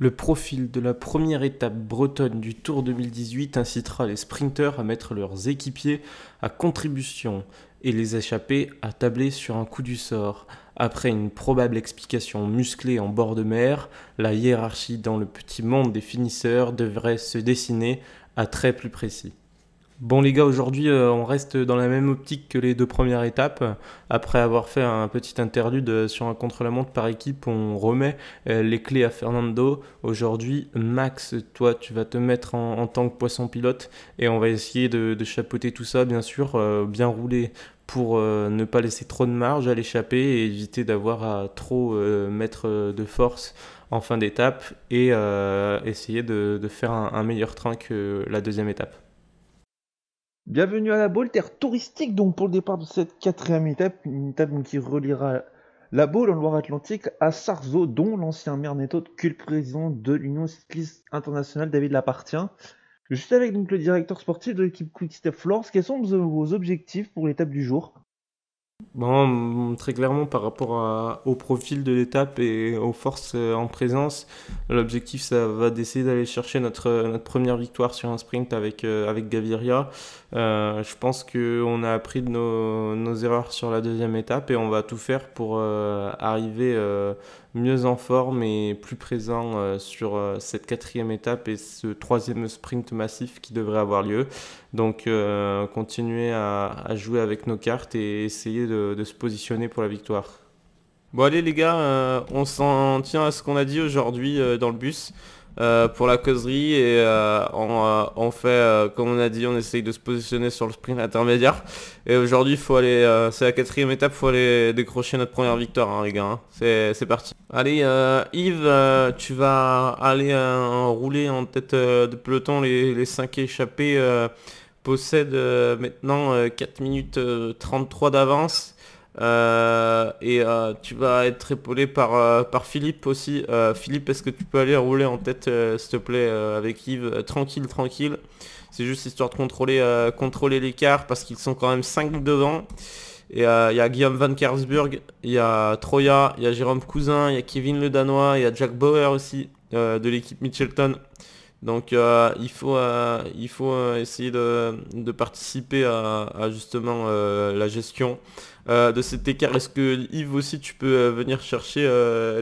Le profil de la première étape bretonne du Tour 2018 incitera les sprinteurs à mettre leurs équipiers à contribution et les échappés à tabler sur un coup du sort. Après une probable explication musclée en bord de mer, la hiérarchie dans le petit monde des finisseurs devrait se dessiner à très plus précis. Bon les gars, aujourd'hui euh, on reste dans la même optique que les deux premières étapes. Après avoir fait un petit interlude euh, sur un contre-la-montre par équipe, on remet euh, les clés à Fernando. Aujourd'hui, Max, toi tu vas te mettre en, tant que poisson pilote et on va essayer de, chapeauter tout ça, bien sûr, bien rouler pour ne pas laisser trop de marge à l'échapper et éviter d'avoir à trop mettre de force en fin d'étape et essayer de, faire un meilleur train que la deuxième étape. Bienvenue à la Baule, terre touristique donc pour le départ de cette quatrième étape, une étape qui reliera la Baule en Loire-Atlantique à Sarzeau, dont l'ancien maire netto de président de l'Union cycliste internationale David Lapartien. Je suis avec donc le directeur sportif de l'équipe Quick Step Florence. Quels sont vos objectifs pour l'étape du jour Bon, très clairement, par rapport au profil de l'étape et aux forces euh, en présence, l'objectif, ça va d'essayer d'aller chercher notre, première victoire sur un sprint avec, euh, avec Gaviria. Euh, je pense qu'on a appris de nos, erreurs sur la deuxième étape et on va tout faire pour arriver mieux en forme et plus présent euh, sur euh, cette quatrième étape et ce troisième sprint massif qui devrait avoir lieu. Donc euh, continuer à, jouer avec nos cartes et essayer de, se positionner pour la victoire. Bon allez les gars, on s'en tient à ce qu'on a dit aujourd'hui dans le bus. Euh, pour la causerie et euh, euh, on, fait, comme on a dit, on essaye de se positionner sur le sprint intermédiaire. Et aujourd'hui, faut aller, c'est la quatrième étape, faut aller décrocher notre première victoire, hein, les gars. Hein. C'est parti. Allez, Yves, tu vas aller rouler en tête de peloton les, les 5 échappés. possèdent maintenant 4 minutes 33 d'avance. Euh, et euh, tu vas être épaulé par, euh, par Philippe aussi. Philippe, est-ce que tu peux aller rouler en tête, s'il te plaît, avec Yves Tranquille, tranquille. C'est juste histoire de contrôler, contrôler l'écart parce qu'ils sont quand même 5 devant. Et il y a Guillaume Van Kersburg, il y a Troya, il y a Jérôme Cousin, il y a Kevin Le Danois, il y a Jack Bauer aussi de l'équipe Mitchelton. Donc euh, il faut, euh, euh, essayer de, participer à, justement la gestion de cet écart. Est-ce que Yves aussi tu peux venir chercher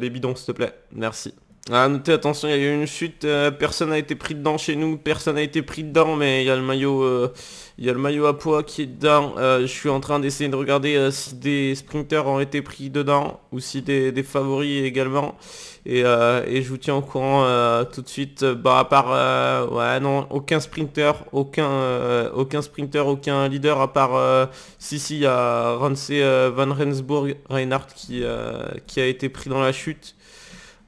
les bidons s'il te plaît Merci. Ah, notez, attention, il y a eu une chute, euh, personne n'a été pris dedans chez nous, personne n'a été pris dedans, mais il y a le maillot, euh, il y le maillot à poids qui est dedans. Euh, je suis en train d'essayer de regarder si des sprinters ont été pris dedans, ou si des, favoris également. Et, je vous tiens au courant tout de suite, bah à part, ouais non, aucun sprinter, aucun, aucun sprinter, aucun leader, à part, si si, il y a Rensé Van Rensburg, Reinhardt qui, qui a été pris dans la chute.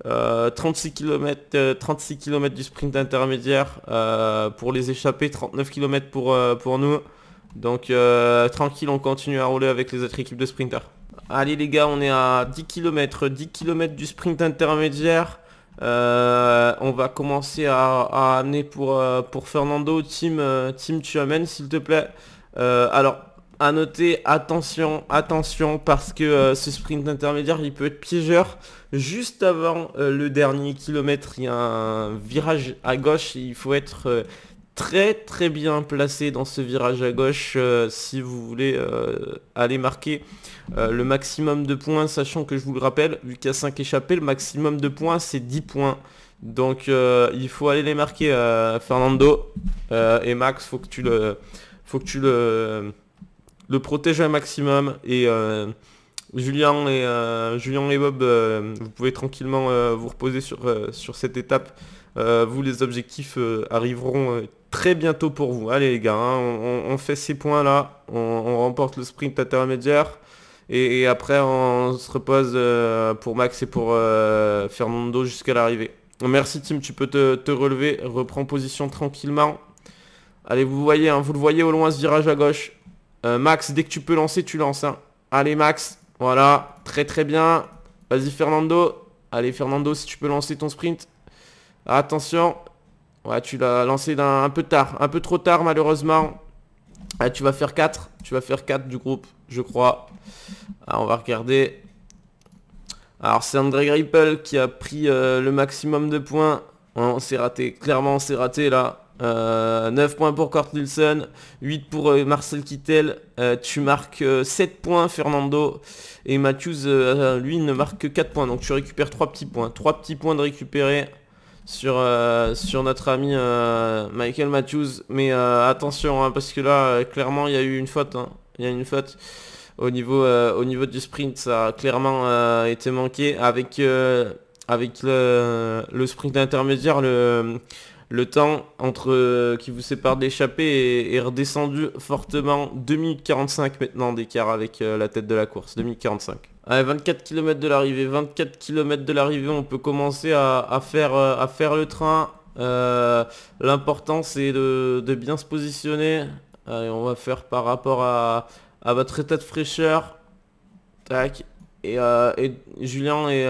36, km, 36 du sprint intermédiaire euh, pour les échapper, 39 km pour, euh, pour nous. Donc euh, tranquille, on continue à rouler avec les autres équipes de sprinters. Allez les gars, on est à 10 km, 10 km du sprint intermédiaire. on va commencer à, amener pour, pour Fernando. team team tu amènes s'il te plaît. alors, à noter, attention, attention, parce que euh, ce sprint intermédiaire, il peut être piégeur. Juste avant euh, le dernier kilomètre, il y a un virage à gauche. il faut être euh, très très bien placé dans ce virage à gauche si vous voulez aller marquer le maximum de points. Sachant que je vous le rappelle, vu qu'il y a 5 échappés, le maximum de points, c'est 10 points. Donc il faut aller les marquer, Fernando. et Max, faut que tu le... Faut que tu le le protéger un maximum. Et euh, euh, Julien, et, Bob, euh, vous pouvez tranquillement vous reposer sur, sur cette étape. vous, les objectifs arriveront très bientôt pour vous. Allez les gars, hein, on, fait ces points là, on, remporte le sprint intermédiaire. Et, après on se repose pour Max et pour Fernando jusqu'à l'arrivée. Merci Tim, tu peux te, relever, reprends position tranquillement. Allez, vous voyez, hein, vous le voyez au loin ce virage à gauche. Euh, Max, dès que tu peux lancer, tu lances. Hein. Allez, Max. Voilà. Très, très bien. Vas-y, Fernando. Allez, Fernando, si tu peux lancer ton sprint. Attention. Ouais, tu l'as lancé un, peu tard. Un peu trop tard, malheureusement. tu vas faire 4. Tu vas faire 4 du groupe, je crois. Ah, on va regarder. Alors, c'est André Gripple qui a pris euh, le maximum de points. on s'est raté. Clairement, on s'est raté, là. 9 euh, points pour Cort Nielsen, 8 pour euh, Marcel Kittel, euh, tu marques 7 points Fernando et Matthews lui ne marque que 4 points donc tu récupères 3 petits points, 3 petits points de récupérer sur, sur notre ami Michael Matthews mais attention hein, parce que là clairement il y a eu une faute, hein. il y a une faute au niveau, au niveau du sprint ça a clairement été manqué avec, avec le, le, sprint intermédiaire le le temps entre euh, qui vous sépare d'échapper est, redescendu fortement. 2 minutes 45 maintenant d'écart avec euh, la tête de la course. 2 minutes 45. Allez, 24 km de l'arrivée. 24 km de l'arrivée, on peut commencer à, faire, euh, à faire, le train. L'important c'est de, bien se positionner. Allez, on va faire par rapport à, votre état de fraîcheur. Tac. Et, Julien et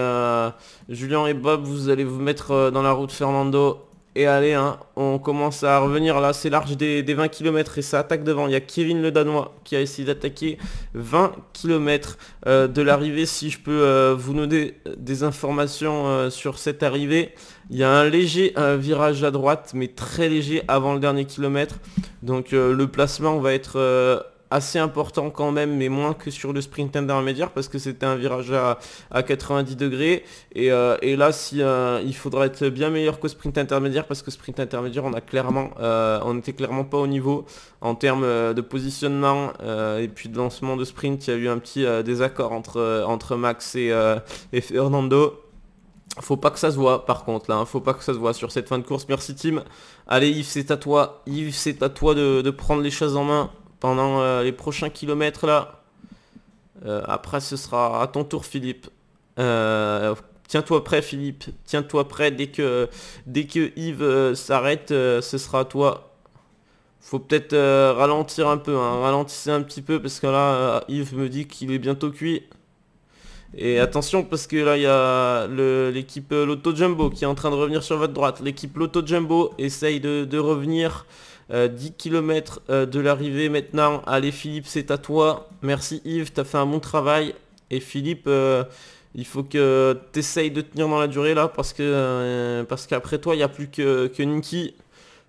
Julien et Bob, vous allez vous mettre dans la route Fernando. Et allez, hein, on commence à revenir là, c'est large des, 20 km et ça attaque devant. Il y a Kevin le Danois qui a essayé d'attaquer 20 km euh, de l'arrivée. Si je peux euh, vous donner des informations euh, sur cette arrivée, il y a un léger virage à droite, mais très léger avant le dernier kilomètre. Donc le placement va être assez important quand même, mais moins que sur le sprint intermédiaire parce que c'était un virage à, 90 degrés. Euh, et, là, si, euh, il faudra être bien meilleur qu'au sprint intermédiaire parce que sprint intermédiaire, on a clairement, euh, on n'était clairement pas au niveau en termes de positionnement et puis de lancement de sprint. Il y a eu un petit désaccord entre, entre Max et, et Fernando. Faut pas que ça se voit par contre là, hein. faut pas que ça se voit sur cette fin de course. Merci team. Allez Yves, c'est à toi. Yves, c'est à toi de, de prendre les choses en main pendant euh, les prochains kilomètres là. Euh, après ce sera à ton tour Philippe. Euh, tiens-toi prêt Philippe, tiens-toi prêt dès que, dès que Yves s'arrête, ce sera à toi. Faut peut-être ralentir un peu, hein. ralentissez un petit peu parce que là Yves me dit qu'il est bientôt cuit. Et attention parce que là il y a l'équipe Lotto Jumbo qui est en train de revenir sur votre droite. L'équipe Lotto Jumbo essaye de revenir 10 euh, km euh, de l'arrivée maintenant. Allez Philippe, c'est à toi. Merci Yves, t'as fait un bon travail. Et Philippe, euh, il faut que t'essayes de tenir dans la durée là parce que parce qu'après toi, il n'y a plus que, que Niki.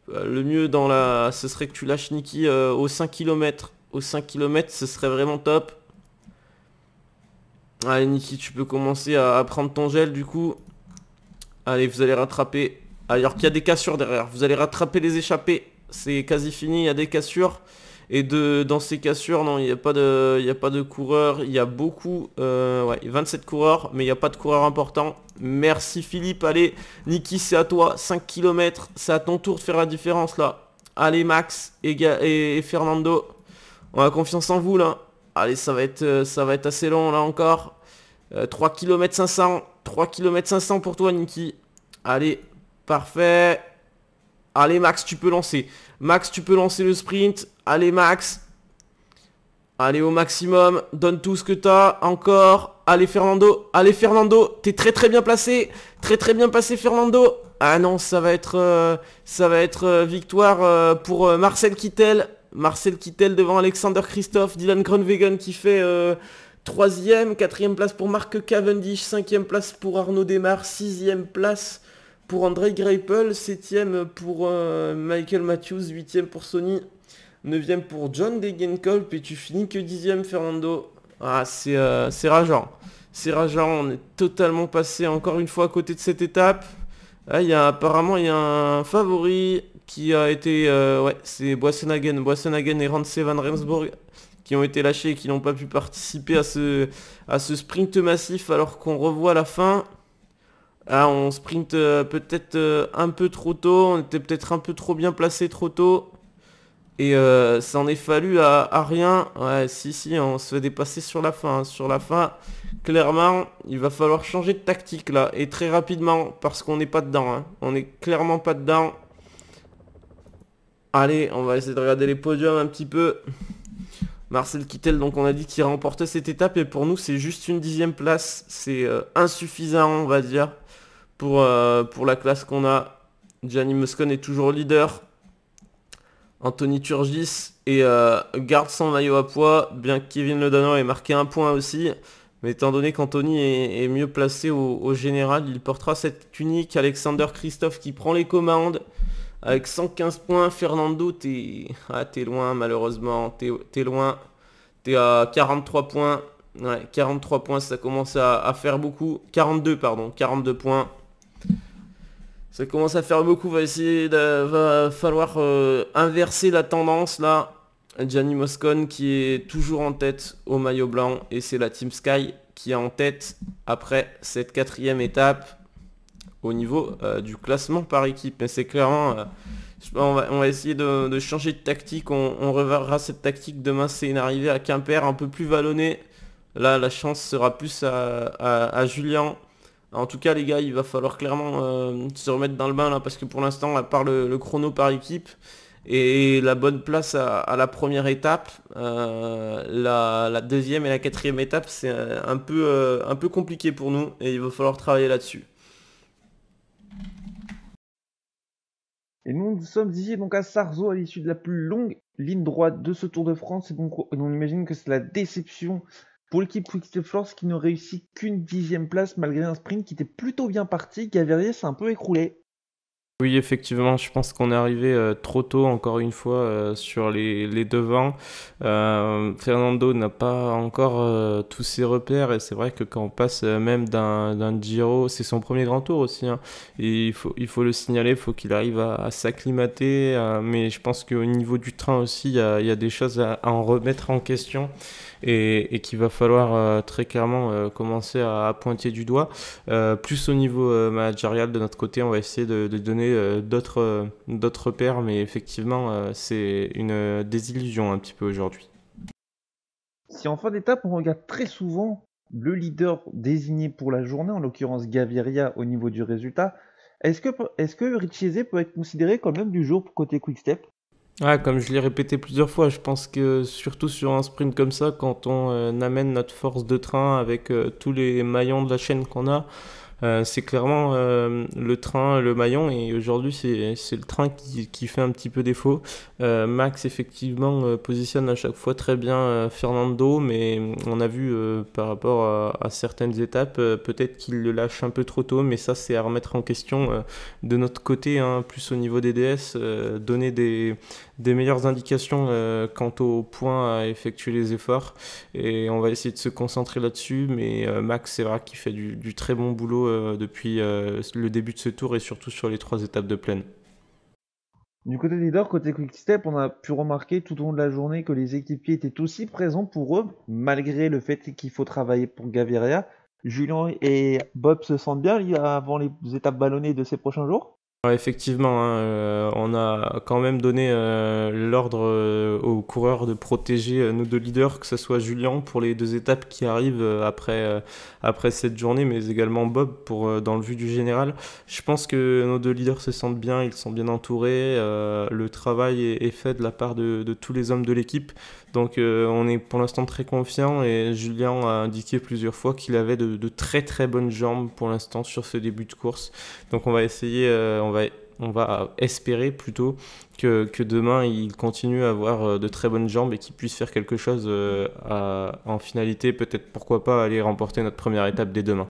Le mieux dans la. ce serait que tu lâches Niki aux 5 km. Au 5 km, ce serait vraiment top. Allez Niki, tu peux commencer à, à prendre ton gel du coup. Allez, vous allez rattraper. Alors qu'il y a des cassures derrière. Vous allez rattraper les échappés c'est quasi fini, il y a des cassures. Et de, dans ces cassures, non, il n'y a, pas de, a pas de coureurs. Il y a beaucoup, euh, ouais, 27 coureurs, mais il n'y a pas de coureurs importants. Merci Philippe, allez, Niki, c'est à toi, 5 km, c'est à ton tour de faire la différence là. Allez Max et, Fernando, on a confiance en vous là. Allez, ça va être, euh, ça va être assez long là encore. 3 km 500, 3 km 500 pour toi Niki. Allez, parfait. Allez Max, tu peux lancer. Max, tu peux lancer le sprint. Allez Max. Allez au maximum. Donne tout ce que t'as. Encore. Allez Fernando. Allez Fernando. T'es très très bien placé. Très très bien placé Fernando. Ah non, ça va être, euh, ça va être euh, victoire euh, pour Marcel Kittel. Marcel Kittel devant Alexander Christophe. Dylan Grunwegen qui fait... Troisième, quatrième place pour Marc Cavendish, cinquième place pour Arnaud Desmar, sixième place pour André Greipel, 7ème pour euh, Michael Matthews, 8ème pour Sony, 9ème pour John Degenkolb et tu finis que 10ème Fernando. Ah euh, c'est rageant. C'est rageant, on est totalement passé encore une fois à côté de cette étape. Ah, il y a, apparemment il y a un favori qui a été... Euh, ouais, c'est Boissenhagen. Boissenhagen et Rance Van Remsburg qui ont été lâchés et qui n'ont pas pu participer à ce, à ce sprint massif alors qu'on revoit la fin. Ah, on sprint euh, peut-être euh, un peu trop tôt, on était peut-être un peu trop bien placé trop tôt. Et euh, ça en est fallu à, rien. Ouais, si, si, on se fait dépasser sur la fin. Hein. Sur la fin, clairement, il va falloir changer de tactique là. Et très rapidement, parce qu'on n'est pas dedans. Hein. On n'est clairement pas dedans. Allez, on va essayer de regarder les podiums un petit peu. Marcel Kittel, donc on a dit qu'il remportait cette étape. Et pour nous, c'est juste une dixième place. C'est insuffisant, on va dire pour, euh, pour la classe qu'on a. Gianni Muscon est toujours leader. Anthony Turgis et euh, garde son maillot à poids, bien que Kevin Ledanois ait marqué un point aussi. Mais étant donné qu'Anthony est, mieux placé au, général, il portera cette tunique. Alexander Christophe qui prend les commandes avec 115 points. Fernando, t'es ah, es loin malheureusement, t'es es loin. T'es à 43 points. 43 points, ça commence à faire beaucoup. 42, pardon, 42 points. Ça commence à faire beaucoup, va falloir euh, inverser la tendance là. Gianni Moscone qui est toujours en tête au maillot blanc et c'est la Team Sky qui est en tête après cette quatrième étape au niveau euh, du classement par équipe. Mais c'est clairement, euh, on, va, essayer de, changer de tactique, on, reverra cette tactique demain, c'est une arrivée à Quimper un peu plus vallonnée. Là la chance sera plus à Julien en tout cas les gars, il va falloir clairement euh, se remettre dans le bain parce que pour l'instant, à part le, chrono par équipe et la bonne place à, la première étape, euh, la, deuxième et la quatrième étape, c'est euh, un peu, un peu compliqué pour nous et il va falloir travailler là-dessus. Et nous, nous sommes ici donc à Sarzeau à l'issue de la plus longue ligne droite de ce Tour de France. Et donc, on imagine que c'est la déception pour l'équipe Quick-Step Force qui ne réussit qu'une dixième place malgré un sprint qui était plutôt bien parti, Gaviria s'est un peu écroulé. Oui, effectivement, je pense qu'on est arrivé euh, trop tôt, encore une fois, euh, sur les, les devants. Euh, Fernando n'a pas encore tous ses repères, et c'est vrai que quand on passe même d'un Giro, c'est son premier grand tour aussi, hein. et il, faut, il faut le signaler, faut il faut qu'il arrive à, s'acclimater, mais je pense qu'au niveau du train aussi, il y a, y a, des choses à, en remettre en question, et, et qu'il va falloir très clairement commencer à, pointer du doigt. plus au niveau managérial, de notre côté, on va essayer de donner euh, d'autres, euh, d'autres repères, mais effectivement, euh, c'est une désillusion un petit peu aujourd'hui. Si en fin d'étape, on regarde très souvent le leader désigné pour la journée, en l'occurrence Gaviria au niveau du résultat, est-ce que, est que Richese peut être considéré comme même du jour pour côté Quickstep ah, Comme je l'ai répété plusieurs fois, je pense que surtout sur un sprint comme ça, quand on amène notre force de train avec tous les maillons de la chaîne qu'on a, euh, c'est clairement euh, le train, le maillon, et aujourd'hui c'est le train qui, fait un petit peu défaut. Euh, Max effectivement positionne à chaque fois très bien Fernando, mais on a vu par rapport à, certaines étapes, peut-être qu'il le lâche un peu trop tôt, mais ça c'est à remettre en question de notre côté, hein, plus au niveau des DS, donner des, des meilleures indications euh, quant au point à effectuer les efforts. Et on va essayer de se concentrer là-dessus. Mais euh, Max, c'est vrai qu'il fait du, très bon boulot euh, depuis le début de ce tour et surtout sur les trois étapes de plaine. Du côté des leaders, côté Quick Step, on a pu remarquer tout au long de la journée que les équipiers étaient aussi présents pour eux, malgré le fait qu'il faut travailler pour Gaviria. Julien et Bob se sentent bien avant les étapes ballonnées de ces prochains jours Effectivement, hein, euh, on a quand même donné euh, l'ordre euh, aux coureurs de protéger nos deux leaders, que ce soit Julien pour les deux étapes qui arrivent après, après cette journée, mais également Bob pour, dans le vue du général. Je pense que nos deux leaders se sentent bien, ils sont bien entourés, le travail est, fait de la part de, tous les hommes de l'équipe. Donc on est pour l'instant très confiant et Julien a indiqué plusieurs fois qu'il avait de, très très bonnes jambes pour l'instant sur ce début de course. Donc on va essayer, on va, espérer plutôt que, demain il continue à avoir euh, de très bonnes jambes et qu'il puisse faire quelque chose euh, en finalité, peut-être pourquoi pas aller remporter notre première étape dès demain.